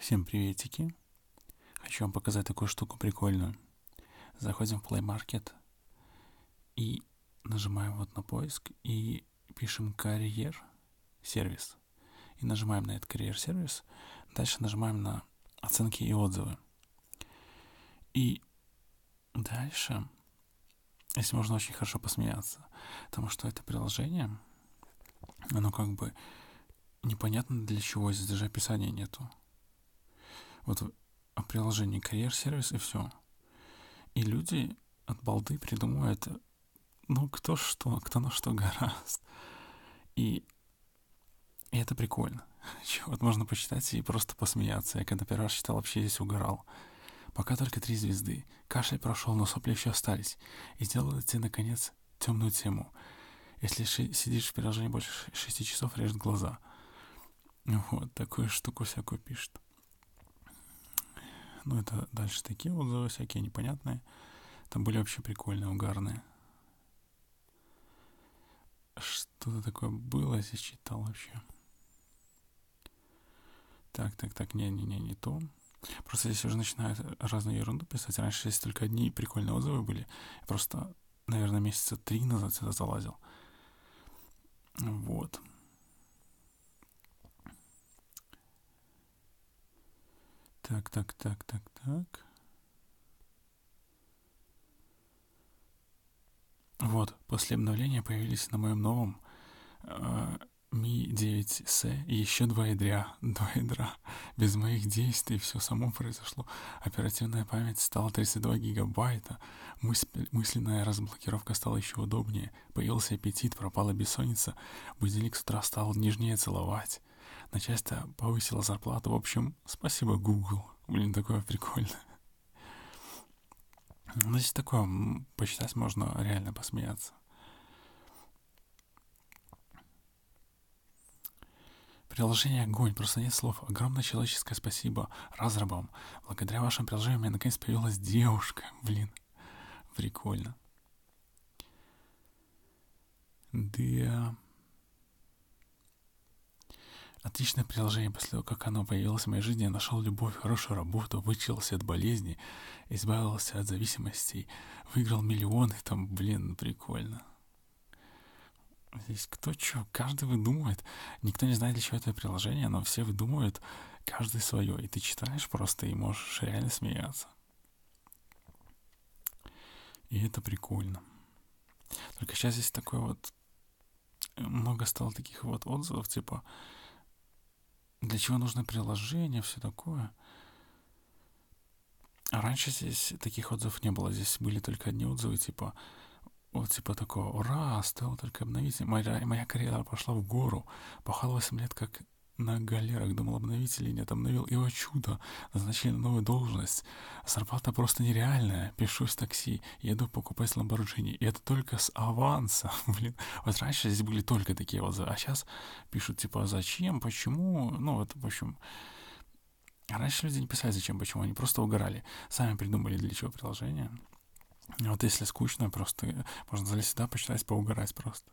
Всем приветики! Хочу вам показать такую штуку прикольную. Заходим в Play Market и нажимаем вот на поиск и пишем карьер сервис. И нажимаем на этот карьер сервис. Дальше нажимаем на оценки и отзывы. И дальше, если можно очень хорошо посмеяться, потому что это приложение, оно как бы непонятно для чего, здесь даже описания нету вот приложение карьер-сервис и все. И люди от балды придумывают, ну, кто что, кто на что гораст. И, и это прикольно. Вот можно почитать и просто посмеяться. Я когда первый раз читал, вообще здесь угорал. Пока только три звезды. Кашель прошел, но сопли еще остались. И сделайте, наконец, темную тему. Если ши- сидишь в приложении больше шести часов, режет глаза. Вот, такую штуку всякую пишет. Ну, это дальше такие отзывы всякие непонятные. Там были вообще прикольные, угарные. Что-то такое было, я здесь читал вообще. Так, так, так, не-не-не, не то. Просто здесь уже начинают разную ерунду писать. Раньше здесь только одни прикольные отзывы были. Я просто, наверное, месяца три назад сюда залазил. Вот. Так, так, так, так, так. Вот, после обновления появились на моем новом э, Mi 9S еще два ядра, два ядра. Без моих действий все само произошло. Оперативная память стала 32 гигабайта. Мысль, мысленная разблокировка стала еще удобнее. Появился аппетит, пропала бессонница. Будильник с утра стал нежнее целовать. Начальство повысило зарплату. В общем, спасибо, Google. Блин, такое прикольно. Ну, здесь такое, почитать можно реально посмеяться. Приложение «Огонь», просто нет слов. Огромное человеческое спасибо разрабам. Благодаря вашему приложению у меня наконец появилась девушка. Блин, прикольно. Да... Отличное приложение после того, как оно появилось в моей жизни, я нашел любовь, хорошую работу, вылечился от болезни, избавился от зависимостей, выиграл миллионы, там, блин, прикольно. Здесь кто что, каждый выдумывает. Никто не знает, для чего это приложение, но все выдумывают, каждый свое. И ты читаешь просто и можешь реально смеяться. И это прикольно. Только сейчас здесь такое вот... Э, много стало таких вот отзывов, типа для чего нужны приложения, все такое. А раньше здесь таких отзывов не было. Здесь были только одни отзывы, типа, вот типа такого, ура, стоило только обновить. Моя, моя карьера пошла в гору. Пахал 8 лет, как на галерах думал обновить или нет, обновил. И, о чудо, назначили новую должность. Зарплата просто нереальная. Пишу с такси, еду покупать Ламборджини. И это только с аванса, блин. Вот раньше здесь были только такие отзывы, а сейчас пишут, типа, «А зачем, почему, ну, это, в общем... Раньше люди не писали, зачем, почему, они просто угорали. Сами придумали, для чего приложение. Вот если скучно, просто можно залезть сюда, почитать, поугарать просто.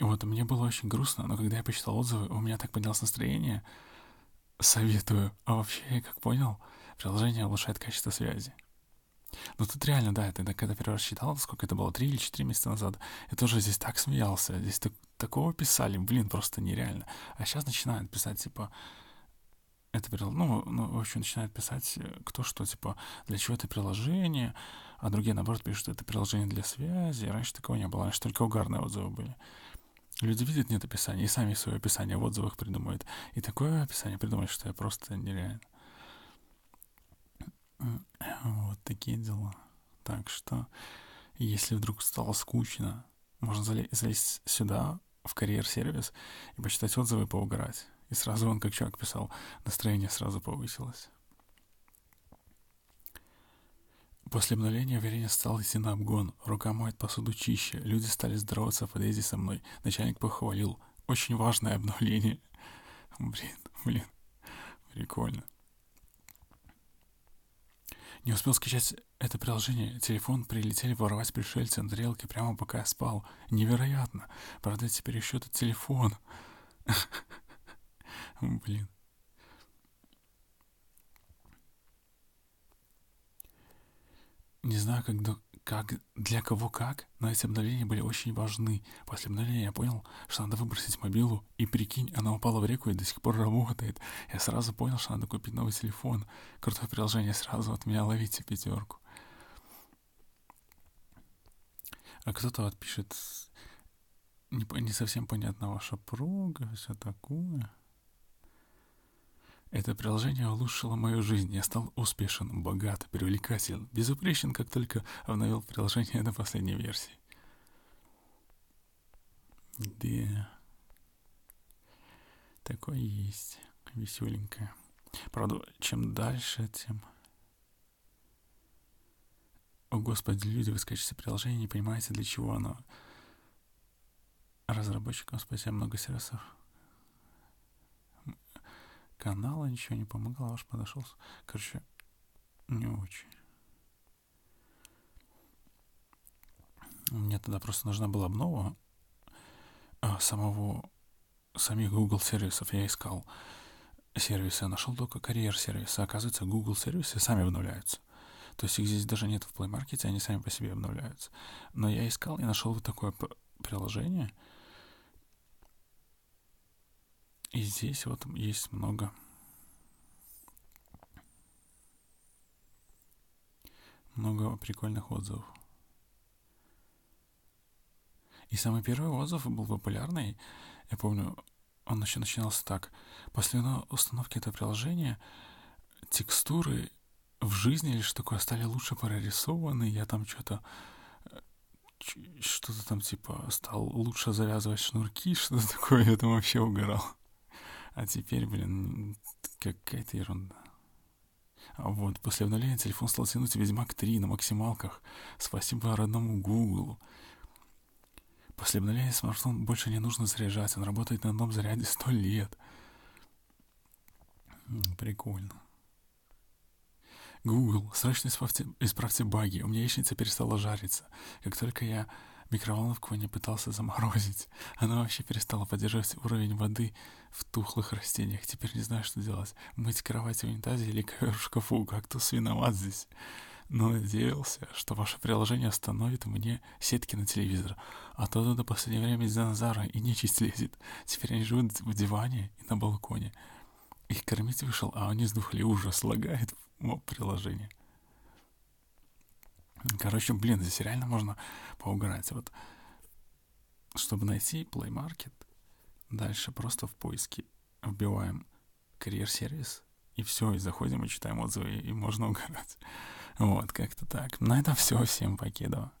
Вот, мне было очень грустно, но когда я почитал отзывы, у меня так поднялось настроение. Советую. А вообще, я как понял, приложение улучшает качество связи. Ну тут реально, да, это когда первый раз читал, сколько это было, три или четыре месяца назад, я тоже здесь так смеялся, здесь так, такого писали, блин, просто нереально. А сейчас начинают писать, типа, это ну, ну, в общем, начинают писать э, кто что, типа, для чего это приложение, а другие, наоборот, пишут, что это приложение для связи. Раньше такого не было, раньше только угарные отзывы были. Люди видят нет описания и сами свое описание в отзывах придумывают. И такое описание придумают что я просто нереально. Вот такие дела. Так что, если вдруг стало скучно, можно залезть сюда, в карьер-сервис, и почитать отзывы поугарать. И сразу он, как человек писал, настроение сразу повысилось. После обновления Вереня стал идти на обгон. Рука моет посуду чище. Люди стали здороваться в подъезде со мной. Начальник похвалил. Очень важное обновление. Блин, блин. Прикольно. Не успел скачать это приложение. Телефон прилетели воровать пришельцы на тарелке прямо пока я спал. Невероятно. Правда, теперь еще этот телефон. Блин. Не знаю, как, как для кого как, но эти обновления были очень важны. После обновления я понял, что надо выбросить мобилу, и прикинь, она упала в реку и до сих пор работает. Я сразу понял, что надо купить новый телефон. Крутое приложение сразу от меня ловите пятерку. А кто-то вот пишет, не, не совсем понятно ваша прога, все такое. Это приложение улучшило мою жизнь. Я стал успешен, богат, привлекателен, безупречен, как только обновил приложение до последней версии. Да. Такое есть. Веселенькое. Правда, чем дальше, тем... О, Господи, люди, вы скачете приложение не понимаете, для чего оно. Разработчикам спасибо много сервисов канала, ничего не помогало, а ваш подошел. Короче, не очень. Мне тогда просто нужна была обнова а, самого самих Google сервисов. Я искал сервисы, а нашел только карьер сервисы. Оказывается, Google сервисы сами обновляются. То есть их здесь даже нет в Play Market, они сами по себе обновляются. Но я искал и нашел вот такое приложение — и здесь вот есть много много прикольных отзывов. И самый первый отзыв был популярный. Я помню, он еще начинался так. После установки этого приложения текстуры в жизни лишь что такое стали лучше прорисованы. Я там что-то э, что-то там типа стал лучше завязывать шнурки, что-то такое, я там вообще угорал. А теперь, блин, какая-то ерунда. Вот, после обновления телефон стал тянуть Ведьмак 3 на максималках. Спасибо родному Гуглу. После обновления смартфон больше не нужно заряжать, он работает на одном заряде сто лет. Прикольно. Google, срочно исправьте, исправьте баги, у меня яичница перестала жариться. Как только я Микроволновку не пытался заморозить. Она вообще перестала поддерживать уровень воды в тухлых растениях. Теперь не знаю, что делать. Мыть кровать в унитазе или ковер в шкафу. Как тут виноват здесь? Но надеялся, что ваше приложение остановит мне сетки на телевизор. А то до последнее время динозавра и нечисть лезет. Теперь они живут в диване и на балконе. Их кормить вышел, а он из двух ли ужас лагает в приложение. Короче, блин, здесь реально можно поугарать. Вот, чтобы найти Play Market, дальше просто в поиске вбиваем карьер-сервис, и все, и заходим, и читаем отзывы, и можно угорать. Вот, как-то так. На этом все. Всем покедова.